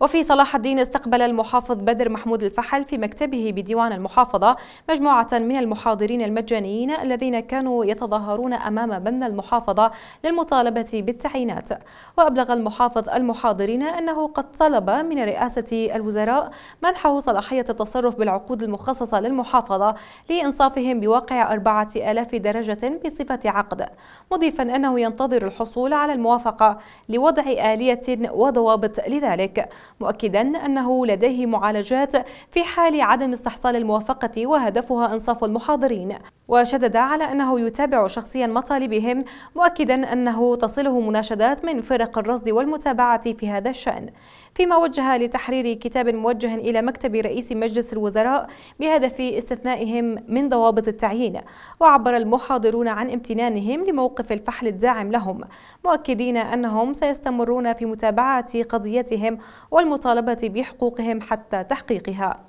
وفي صلاح الدين استقبل المحافظ بدر محمود الفحل في مكتبه بديوان المحافظة مجموعة من المحاضرين المجانيين الذين كانوا يتظاهرون أمام مبنى المحافظة للمطالبة بالتعيينات وأبلغ المحافظ المحاضرين أنه قد طلب من رئاسة الوزراء منحه صلاحية التصرف بالعقود المخصصة للمحافظة لإنصافهم بواقع 4000 درجة بصفة عقد مضيفا أنه ينتظر الحصول على الموافقة لوضع آلية وضوابط لذلك مؤكدا أنه لديه معالجات في حال عدم استحصال الموافقة وهدفها إنصاف المحاضرين وشدد على أنه يتابع شخصيا مطالبهم مؤكدا أنه تصله مناشدات من فرق الرصد والمتابعة في هذا الشأن فيما وجه لتحرير كتاب موجه إلى مكتب رئيس مجلس الوزراء بهدف استثنائهم من ضوابط التعيين وعبر المحاضرون عن امتنانهم لموقف الفحل الداعم لهم مؤكدين أنهم سيستمرون في متابعة قضيتهم والمطالبة بحقوقهم حتى تحقيقها